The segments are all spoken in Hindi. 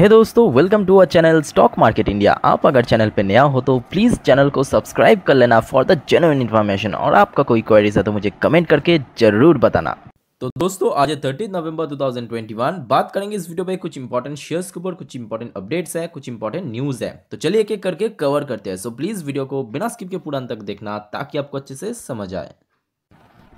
हे hey दोस्तों welcome to our channel stock market India आप अगर चैनल पे नया हो तो प्लीज़ चैनल को सब्सक्राइब कर लेना फॉर द जेन्यून इन्फॉर्मेशन और आपका कोई क्वेरीज है तो मुझे कमेंट करके ज़रूर बताना तो दोस्तों आज है थर्टी नवंबर 2021 बात करेंगे इस वीडियो पे कुछ इंपॉर्टेंट शेयर्स के ऊपर कुछ इंपॉर्टेंट अपडेट्स है कुछ इंपॉर्टेंट न्यूज़ है तो चलिए एक एक करके कवर करते हैं सो प्लीज़ वीडियो को बिना स्किप के पूरा अंत तक देखना ताकि आपको अच्छे से समझ आए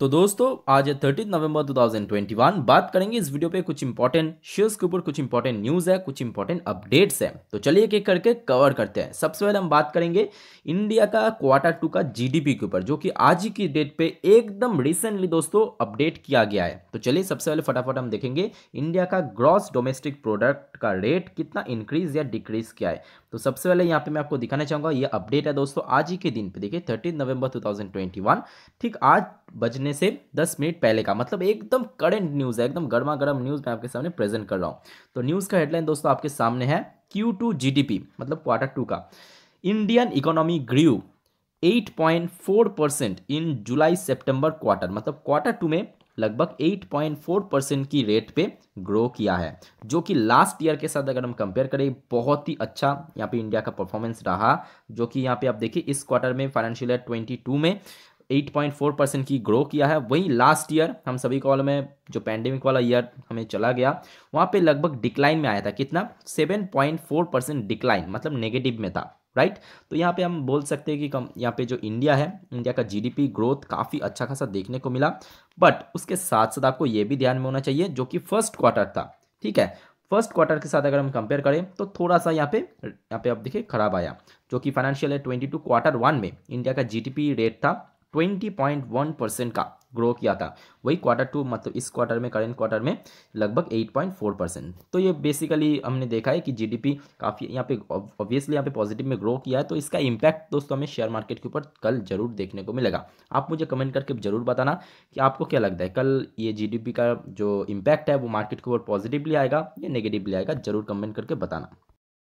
तो दोस्तों आज थर्टीन नवंबर 2021 बात करेंगे इस वीडियो पे कुछ इंपॉर्टेंट शेयर्स के ऊपर कुछ इंपॉर्टेंट न्यूज है कुछ इंपॉर्टेंट अपडेट्स है तो चलिए एक एक करके कवर करते हैं सबसे पहले हम बात करेंगे इंडिया का क्वार्टर टू का जीडीपी के ऊपर जो कि आज ही की डेट पे एकदम रिसेंटली दोस्तों अपडेट किया गया है तो चलिए सबसे पहले फटाफट हम देखेंगे इंडिया का ग्रॉस डोमेस्टिक प्रोडक्ट का रेट कितना इंक्रीज या डिक्रीज किया है तो सबसे पहले यहाँ पे मैं आपको दिखाना चाहूँगा ये अपडेट है दोस्तों आज ही के दिन पे देखिए थर्टीन नवंबर 2021 ठीक आज बजने से 10 मिनट पहले का मतलब एकदम करेंट न्यूज़ है एकदम गर्मा गर्म न्यूज़ मैं आपके सामने प्रेजेंट कर रहा हूँ तो न्यूज़ का हेडलाइन दोस्तों आपके सामने है क्यू टू मतलब क्वार्टर टू का Indian economy grew 8.4 percent in July September quarter मतलब क्वार्टर टू में लगभग 8.4 परसेंट की रेट पे ग्रो किया है जो कि लास्ट ईयर के साथ अगर हम कंपेयर करें बहुत ही अच्छा यहाँ पे इंडिया का परफॉर्मेंस रहा जो कि यहाँ पे आप देखिए इस क्वार्टर में फाइनेंशियल ईयर 22 में 8.4 परसेंट की ग्रो किया है वहीं लास्ट ईयर हम सभी कॉल में जो पैंडेमिक वाला ईयर हमें चला गया वहाँ पर लगभग डिक्लाइन में आया था कितना सेवन परसेंट डिक्लाइन मतलब नेगेटिव में था राइट right? तो यहाँ पे हम बोल सकते हैं कि कम यहाँ पे जो इंडिया है इंडिया का जीडीपी ग्रोथ काफ़ी अच्छा खासा देखने को मिला बट उसके साथ साथ आपको ये भी ध्यान में होना चाहिए जो कि फर्स्ट क्वार्टर था ठीक है फर्स्ट क्वार्टर के साथ अगर हम कंपेयर करें तो थोड़ा सा यहाँ पे यहाँ पे आप देखिए खराब आया जो कि फाइनेंशियल है ट्वेंटी क्वार्टर वन में इंडिया का जी रेट था ट्वेंटी परसेंट का ग्रो किया था वही क्वार्टर टू मतलब इस क्वार्टर में करेंट क्वार्टर में लगभग 8.4 परसेंट तो ये बेसिकली हमने देखा है कि जीडीपी काफ़ी यहाँ पे ऑब्वियसली यहाँ पे पॉजिटिव में ग्रो किया है तो इसका इम्पैक्ट दोस्तों हमें शेयर मार्केट के ऊपर कल जरूर देखने को मिलेगा आप मुझे कमेंट करके जरूर बताना कि आपको क्या लगता है कल ये जी का जो इम्पैक्ट है वो मार्केट के ऊपर पॉजिटिवली आएगा या नेगेटिवली आएगा जरूर कमेंट करके बताना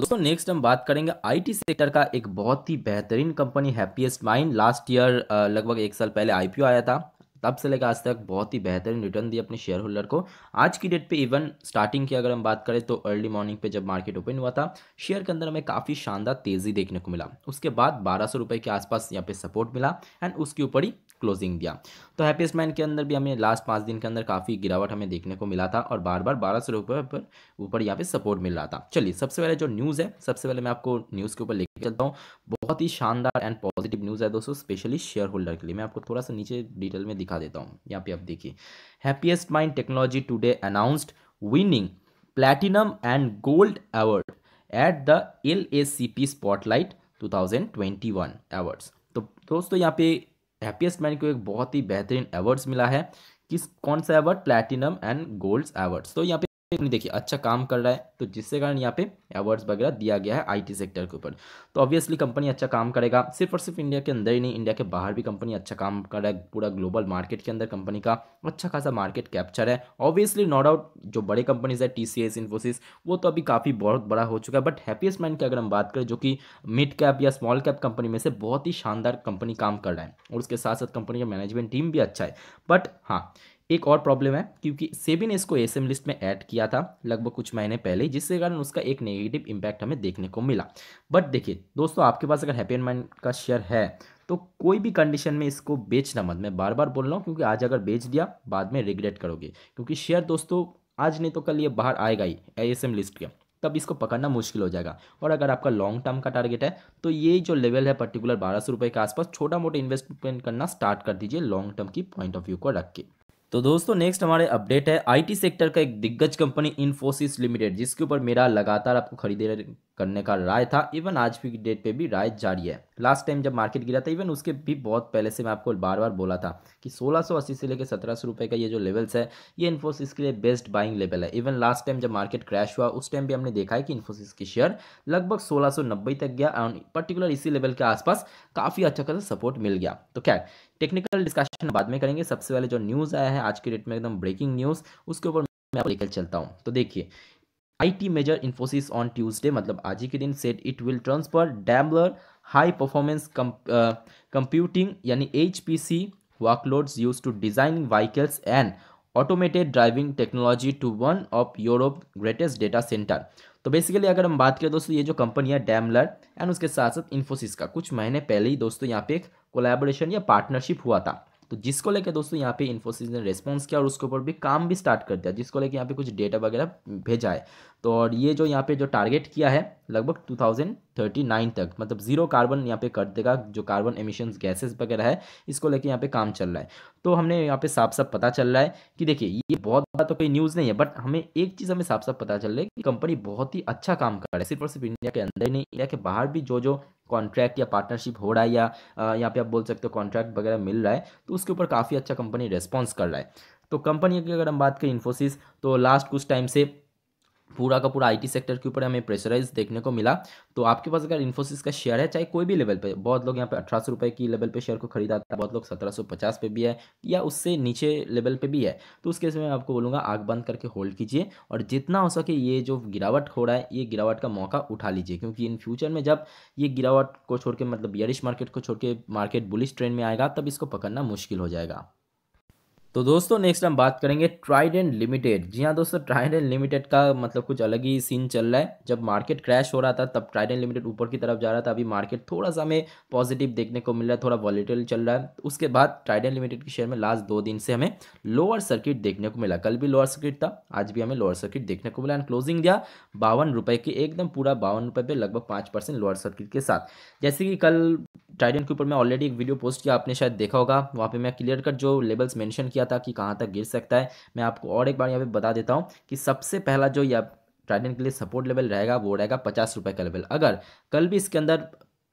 दोस्तों नेक्स्ट हम बात करेंगे आईटी सेक्टर का एक बहुत ही बेहतरीन company happiest mind last year लगभग एक साल पहले आईपीओ आया था तब से लेकर आज तक बहुत ही बेहतरीन रिटर्न दी अपने शेयर होल्डर को आज की डेट पे इवन स्टार्टिंग की अगर हम बात करें तो अर्ली मॉर्निंग पे जब मार्केट ओपन हुआ था शेयर के अंदर हमें काफ़ी शानदार तेज़ी देखने को मिला उसके बाद बारह के आसपास यहाँ पे सपोर्ट मिला एंड उसके ऊपर ही क्लोजिंग दिया तो हैप्पीस्ट मैन के अंदर भी हमें लास्ट पाँच दिन के अंदर काफ़ी गिरावट हमें देखने को मिला था और बार बार बारह सौ रुपये पर ऊपर यहाँ पे सपोर्ट मिल रहा था चलिए सबसे पहले जो न्यूज़ है सबसे पहले मैं आपको न्यूज़ के ऊपर लेकर चलता हूँ बहुत ही शानदार एंड पॉजिटिव न्यूज़ है दोस्तों स्पेशली शेयर होल्डर के लिए मैं आपको थोड़ा सा नीचे डिटेल में दिखा देता हूँ यहाँ पे आप देखिए happiest mind technology today announced winning platinum and gold award at the L A C P spotlight two thousand twenty one awards तो दोस्तों यहाँ पे हैप्पीएस्ट मैन को एक बहुत ही बेहतरीन अवार्ड्स मिला है किस कौन सा award platinum and gold awards तो यहाँ देखिए अच्छा काम कर रहा है तो जिससे कारण यहाँ पे अवार्ड्स वगैरह दिया गया है आईटी सेक्टर के ऊपर तो ऑब्वियसली कंपनी अच्छा काम करेगा सिर्फ और सिर्फ इंडिया के अंदर ही नहीं इंडिया के बाहर भी कंपनी अच्छा काम कर रहा है पूरा ग्लोबल मार्केट के अंदर कंपनी का अच्छा खासा मार्केट कैप्चर है ऑब्वियसली नो डाउट जो बड़े कंपनीज है टी सी इन्फोसिस वो तो अभी काफ़ी बहुत बड़ा हो चुका है बट हैप्पीएस्ट माइंड की अगर हम बात करें जो कि मिड कैप या स्मॉल कैप कंपनी में से बहुत ही शानदार कंपनी काम कर रहा है और उसके साथ साथ कंपनी का मैनेजमेंट टीम भी अच्छा है बट हाँ एक और प्रॉब्लम है क्योंकि सेबी ने इसको एम लिस्ट में ऐड किया था लगभग कुछ महीने पहले जिसके कारण उसका एक नेगेटिव इम्पैक्ट हमें देखने को मिला बट देखिए दोस्तों आपके पास अगर हैप्पी एंड माइंड का शेयर है तो कोई भी कंडीशन में इसको बेचना मत मैं बार बार बोल रहा हूँ क्योंकि आज अगर बेच दिया बाद में रिग्रेट करोगे क्योंकि शेयर दोस्तों आज नहीं तो कल ये बाहर आएगा ही एम लिस्ट के तब इसको पकड़ना मुश्किल हो जाएगा और अगर आपका लॉन्ग टर्म का टारगेट है तो ये जो लेवल है पर्टिकुलर बारह सौ रुपये के आसपास छोटा मोटा इन्वेस्टमेंट करना स्टार्ट कर दीजिए लॉन्ग टर्म की पॉइंट ऑफ व्यू को रख के तो दोस्तों नेक्स्ट हमारे अपडेट है आईटी सेक्टर का एक दिग्गज कंपनी इन्फोसिस लिमिटेड जिसके ऊपर मेरा लगातार आपको खरीदे करने का राय था इवन आज की डेट पे भी राय जारी है लास्ट टाइम जब मार्केट गिरा था इवन उसके भी बहुत पहले से मैं आपको बार बार बोला था कि 1680 से लेकर सत्रह सौ रुपये का ये जो लेवल्स है ये इन्फोसिस के लिए बेस्ट बाइंग लेवल है इवन लास्ट टाइम जब मार्केट क्रैश हुआ उस टाइम भी हमने देखा है कि इन्फोसिस की शेयर लगभग सोलह तक गया और पर्टिकुलर इसी लेवल के आसपास काफ़ी अच्छा खासा सपोर्ट मिल गया तो क्या टेक्निकल डिस्कशन बाद में करेंगे सबसे पहले जो न्यूज़ आया है आज के डेट में एकदम ब्रेकिंग न्यूज़ उसके ऊपर मैं आपको लेकर चलता हूँ तो देखिए IT major Infosys on Tuesday मतलब आज ही के दिन set it will transfer Daimler high performance computing यानी H P C workload use to design vehicles and automated driving technology to one of Europe greatest data centre तो बेसिकली अगर हम बात करें दोस्तों ये जो कंपनी है डैमलर एंड उसके साथ साथ इन्फोसिस का कुछ महीने पहले ही दोस्तों यहाँ पे एक कोलेबोरेशन या पार्टनरशिप हुआ था तो जिसको लेकर दोस्तों यहाँ पे इन्फोसिस ने रेस्पॉन्स किया और उसके ऊपर भी काम भी स्टार्ट कर दिया जिसको लेकर यहाँ पे कुछ डेटा वगैरह भेजा है तो और ये जो यहाँ पे जो टारगेट किया है लगभग टू थाउजेंड थर्टी नाइन तक मतलब जीरो कार्बन यहाँ पे कर देगा जो कार्बन एमिशन गैसेस वगैरह है इसको लेके यहाँ पे काम चल रहा है तो हमने यहाँ पे साफ साफ पता चल रहा है कि देखिए ये बहुत बड़ा तो कोई न्यूज़ नहीं है बट हमें एक चीज़ हमें साफ साफ पता चल रहा है कि कंपनी बहुत ही अच्छा काम कर रहा है सिर्फ और सिर्फ इंडिया के अंदर ही नहीं इंडिया के बाहर भी जो जो कॉन्ट्रैक्ट या पार्टनरशिप हो रहा है या यहाँ पे आप बोल सकते हो कॉन्ट्रैक्ट वगैरह मिल रहा है तो उसके ऊपर काफ़ी अच्छा कंपनी रेस्पॉन्स कर रहा है तो कंपनी की अगर हम बात करें इन्फोसिस तो लास्ट कुछ टाइम से पूरा का पूरा आईटी सेक्टर के ऊपर हमें प्रेशराइज देखने को मिला तो आपके पास अगर इन्फोसिस का शेयर है चाहे कोई भी लेवल पे बहुत लोग यहाँ पे अठारह रुपए की लेवल पे शेयर को खरीदा था बहुत लोग 1750 पे भी है या उससे नीचे लेवल पे भी है तो उस केस में मैं आपको बोलूँगा आग बंद करके होल्ड कीजिए और जितना हो सके ये जो गिरावट हो रहा है ये गिरावट का मौका उठा लीजिए क्योंकि इन फ्यूचर में जब ये गिरावट को छोड़ के मतलब बियरिश मार्केट को छोड़ के मार्केट बुलिश ट्रेंड में आएगा तब इसको पकड़ना मुश्किल हो जाएगा तो दोस्तों नेक्स्ट हम बात करेंगे ट्राइडेंट लिमिटेड जी हाँ दोस्तों ट्राइडेंट लिमिटेड का मतलब कुछ अलग ही सीन चल रहा है जब मार्केट क्रैश हो रहा था तब ट्राइडेंट लिमिटेड ऊपर की तरफ जा रहा था अभी मार्केट थोड़ा सा हमें पॉजिटिव देखने को मिल रहा है थोड़ा वॉलीटल चल रहा है तो उसके बाद ट्राइडेंट लिमिटेड के शेयर में लास्ट दो दिन से हमें लोअर सर्किट देखने को मिला कल भी लोअर सर्किट था आज भी हमें लोअर सर्किट देखने को मिला एंड क्लोजिंग दिया बावन रुपये की एकदम पूरा बावन रुपये पे लगभग पाँच परसेंट लोअर सर्किट के साथ जैसे कि कल ट्राइडेंट के ऊपर मैं ऑलरेडी एक वीडियो पोस्ट किया आपने शायद देखा होगा वहाँ पर मैं क्लियर कट जो लेवल्स मैंशन किया दिया था कि कहाँ तक गिर सकता है मैं आपको और एक बार यहाँ पे बता देता हूँ कि सबसे पहला जो या ट्राइडेंट के लिए सपोर्ट लेवल रहेगा वो रहेगा पचास रुपये का लेवल अगर कल भी इसके अंदर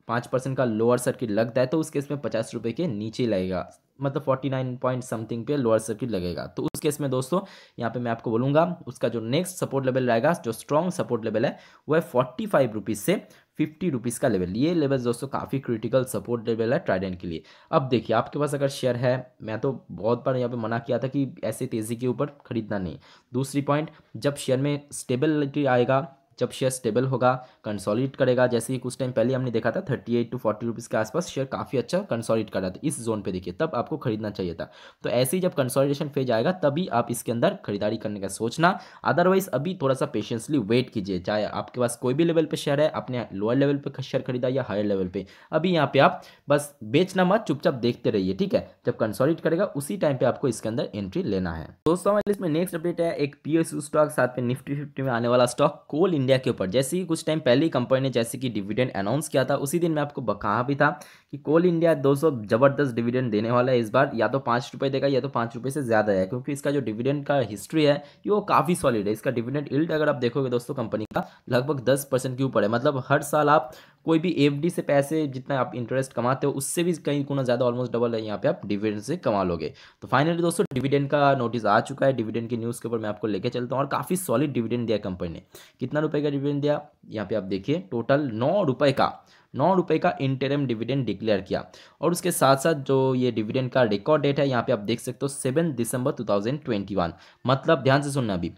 पाँच परसेंट का लोअर सर्किट लगता है तो उस केस में पचास रुपये के नीचे लगेगा मतलब फोर्टी नाइन पॉइंट समथिंग पे लोअर सर्किट लगेगा तो उस केस में दोस्तों यहाँ पे मैं आपको बोलूँगा उसका जो नेक्स्ट सपोर्ट लेवल रहेगा जो स्ट्रॉन्ग सपोर्ट लेवल है वो है फोर्टी फाइव रुपीज़ से फिफ्टी रुपीज़ का लेवल ये लेवल दोस्तों काफ़ी क्रिटिकल सपोर्ट लेवल है ट्राइडेंट के लिए अब देखिए आपके पास अगर शेयर है मैं तो बहुत बार यहाँ पे मना किया था कि ऐसे तेज़ी के ऊपर खरीदना नहीं दूसरी पॉइंट जब शेयर में स्टेबिलिटी आएगा जब शेयर स्टेबल होगा कंसोलिडेट करेगा जैसे कि कुछ टाइम पहले हमने देखा था thirty eight to forty rupees के आसपास शेयर काफ़ी अच्छा कंसोलिडेट कर रहा था इस जोन पे देखिए तब आपको खरीदना चाहिए था तो ऐसे ही जब कंसोलिडेशन फेज आएगा तभी आप इसके अंदर खरीदारी करने का सोचना अदरवाइज अभी थोड़ा सा पेशेंसली वेट कीजिए चाहे आपके पास कोई भी लेवल पर शेयर है आपने लोअर लेवल पर शेयर खरीदा या हायर लेवल पर अभी यहाँ पर आप बस बेचना मत चुपचाप देखते रहिए ठीक है जब कंसोलिडेट करेगा उसी टाइम पर आपको इसके अंदर एंट्री लेना है दोस्तों हमारे इसमें नेक्स्ट अपडेट है एक पी स्टॉक साथ में निफ्टी फिफ्टी में आने वाला स्टॉक कोल इंडिया इंडिया के ऊपर जैसे कि कुछ टाइम पहले ही कंपनी ने जैसे कि डिविडेंड अनाउंस किया था उसी दिन मैं आपको कहा भी था कि कोल इंडिया दो जबरदस्त डिविडेंड देने वाला है इस बार या तो पाँच रुपये देगा या तो पाँच रुपये से ज़्यादा है क्योंकि इसका जो डिविडेंड का हिस्ट्री है वो काफ़ी सॉलिड है इसका डिविडेंड इल्ड अगर आप देखोगे दोस्तों कंपनी का लगभग दस के ऊपर है मतलब हर साल आप कोई भी एफ से पैसे जितना आप इंटरेस्ट कमाते हो उससे भी कई गुना ज़्यादा ऑलमोस्ट डबल है यहाँ पे आप डिविडेंड से कमा लोगे तो फाइनली दोस्तों डिविडेंड का नोटिस आ चुका है डिविडेंड की न्यूज़ के ऊपर मैं आपको लेके चलता हूँ और काफ़ी सॉलिड डिविडेंड दिया कंपनी ने कितना रुपये का डिविडेंड दिया यहाँ पे आप देखिए टोटल नौ का नौ रुपये का इंटरम डिविडेंड डिक्लेयर किया और उसके साथ साथ जो ये डिविडेंड का रिकॉर्ड डेट है यहाँ पे आप देख सकते हो सेवन दिसंबर 2021 मतलब ध्यान से सुनना अभी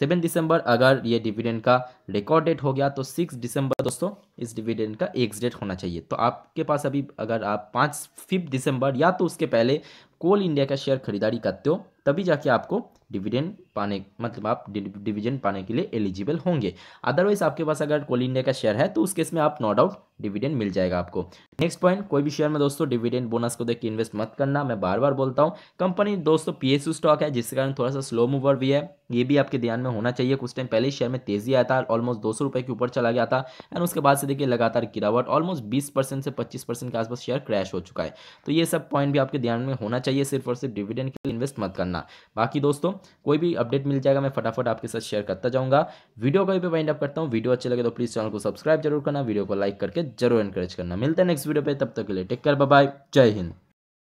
सेवन दिसंबर अगर ये डिविडेंड का रिकॉर्ड डेट हो गया तो सिक्स दिसंबर दोस्तों इस डिविडेंड का एक्स डेट होना चाहिए तो आपके पास अभी अगर आप पाँच फिफ्थ दिसंबर या तो उसके पहले कोल इंडिया का शेयर खरीदारी करते हो तभी जाके आपको डिविडेंड पाने मतलब आप डिविडेंड पाने के लिए एलिजिबल होंगे अदरवाइज आपके पास अगर कोल इंडिया का शेयर है तो उस केस में आप नो डाउट डिविडेंड मिल जाएगा आपको नेक्स्ट पॉइंट कोई भी शेयर में दोस्तों डिविडेंड बोनस को देख के इन्वेस्ट मत करना मैं बार बार बोलता हूँ कंपनी दोस्तों पी स्टॉक है जिसके कारण थोड़ा सा स्लो मूवर भी है ये भी आपके ध्यान में होना चाहिए कुछ टाइम पहले शेयर में तेजी आया था ऑलमोस्ट दो सौ के ऊपर चला गया था एंड उसके बाद से देखिए लगातार गिरावट ऑलमोस्ट बीस से पच्चीस के आसपास शेयर क्रैश हो चुका है तो ये सब पॉइंट भी आपके ध्यान में होना चाहिए सिर्फ और सिर्फ डिविडेंड के लिए इन्वेस्ट मत करना करना बाकी दोस्तों कोई भी अपडेट मिल जाएगा मैं फटाफट आपके साथ शेयर करता जाऊंगा वीडियो का भी वाइंड अप करता हूँ वीडियो अच्छे लगे तो प्लीज़ चैनल को सब्सक्राइब जरूर करना वीडियो को लाइक करके जरूर इंकरेज करना मिलता है नेक्स्ट वीडियो पर तब तक के लिए टेक केयर बाय जय हिंद